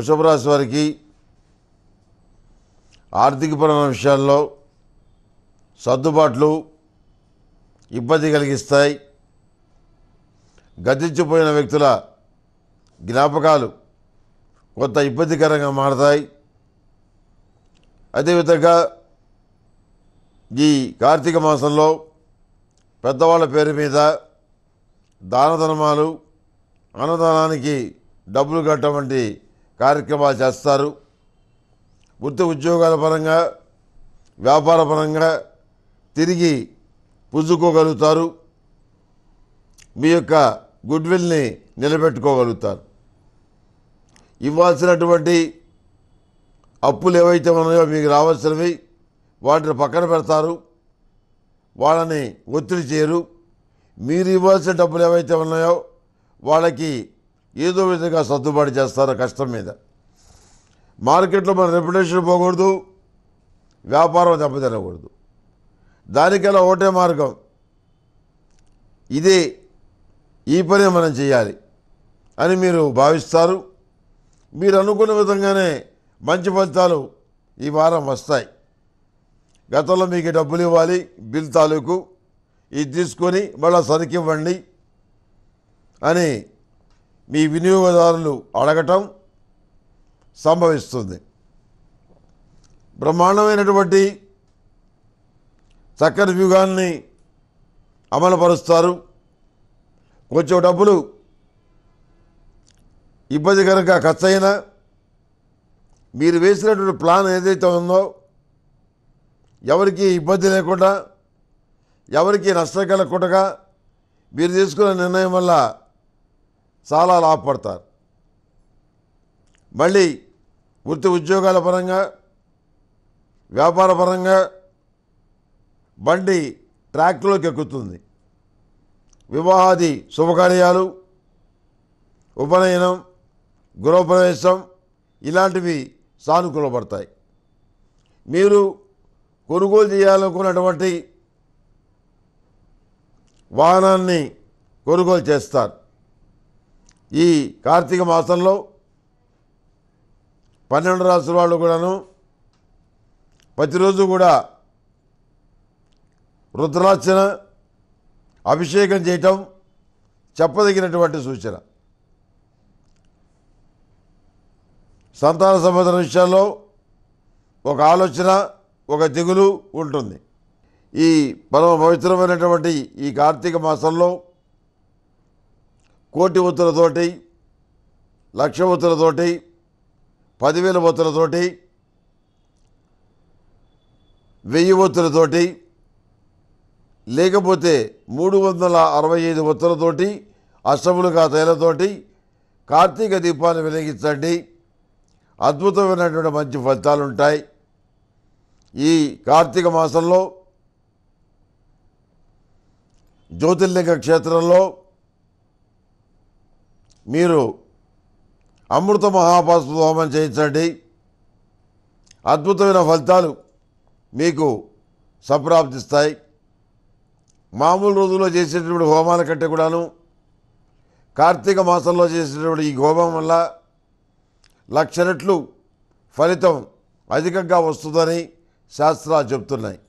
వృషభ రాశి వారికి ఆర్థికపరమైన విషయాల్లో సర్దుబాట్లు ఇబ్బంది కలిగిస్తాయి గతించిపోయిన వ్యక్తుల జ్ఞాపకాలు కొంత ఇబ్బందికరంగా మారతాయి అదేవిధంగా ఈ కార్తీక మాసంలో పెద్దవాళ్ళ పేరు మీద దాన ధర్మాలు అన్నదానానికి డబ్బులు కట్టడం వంటి కార్యక్రమాలు చేస్తారు వృత్తి ఉద్యోగాల పరంగా వ్యాపార పరంగా తిరిగి పుంజుకోగలుగుతారు మీ యొక్క గుడ్విల్ని నిలబెట్టుకోగలుగుతారు ఇవ్వాల్సినటువంటి అప్పులు ఏవైతే ఉన్నాయో మీకు రావాల్సినవి వాటిని పక్కన పెడతారు వాళ్ళని ఒత్తిడి చేయరు మీరు ఇవ్వాల్సిన డబ్బులు ఏవైతే ఉన్నాయో వాళ్ళకి ఏదో విధంగా సర్దుబాటు చేస్తారు కష్టం మీద మార్కెట్లో మన రెప్యుటేషన్ పోకూడదు వ్యాపారం దెబ్బతినకూడదు దానికెలా ఒకటే మార్గం ఇదే ఈ పనే మనం చేయాలి అని మీరు భావిస్తారు మీరు అనుకున్న విధంగానే మంచి ఫలితాలు ఈ వారం వస్తాయి గతంలో మీకు డబ్బులు ఇవ్వాలి బిల్ తాలూకు ఇది తీసుకొని మళ్ళీ సరికివ్వండి అని మీ వినియోగదారులు అడగటం సంభవిస్తుంది బ్రహ్మాండమైనటువంటి చక్కని వ్యూహాన్ని అమలుపరుస్తారు కొంచెం డబ్బులు ఇబ్బందికరంగా ఖర్చు అయినా మీరు వేసినటువంటి ప్లాన్ ఏదైతే ఉందో ఎవరికి ఇబ్బంది లేకుండా ఎవరికి నష్టం కలగకుండా మీరు తీసుకున్న నిర్ణయం వల్ల చాలా లాభపడతారు మళ్ళీ వృత్తి ఉద్యోగాల పరంగా వ్యాపార పరంగా బండి ట్రాక్లోకి ఎక్కుతుంది వివాహాది శుభకార్యాలు ఉపనయనం గృహప్రవేశం ఇలాంటివి సానుకూలపడతాయి మీరు కొనుగోలు చేయాలనుకున్నటువంటి వాహనాన్ని కొనుగోలు చేస్తారు ఈ కార్తీక మాసంలో పన్నెండు రాసుల వాళ్ళు కూడాను ప్రతిరోజు కూడా రుద్రార్చన అభిషేకం చేయటం చెప్పదగినటువంటి సూచన సంతాన సంబంధం విషయాల్లో ఒక ఆలోచన ఒక దిగులు ఉంటుంది ఈ పరమ పవిత్రమైనటువంటి ఈ కార్తీక మాసంలో కోటి ఒత్తులతోటి లక్ష ఒత్తులతోటి పదివేల ఒత్తులతోటి వెయ్యి ఒత్తులతోటి లేకపోతే మూడు వందల అరవై ఐదు ఒత్తులతోటి అష్టములుగా తైలతోటి కార్తీక దీపాన్ని వెలిగించండి అద్భుతమైనటువంటి మంచి ఫలితాలు ఉంటాయి ఈ కార్తీక మాసంలో జ్యోతిర్లింగ క్షేత్రంలో మీరు అమృత మహాపాస్పు హోమం చేయించండి అద్భుతమైన ఫలితాలు మీకు సప్రాప్తిస్తాయి మామూలు రోజుల్లో చేసేటటువంటి హోమాల కంటే కూడాను కార్తీక మాసంలో చేసేటటువంటి ఈ హోమం వల్ల లక్ష రెట్లు ఫలితం అధికంగా వస్తుందని శాస్త్రాలు చెప్తున్నాయి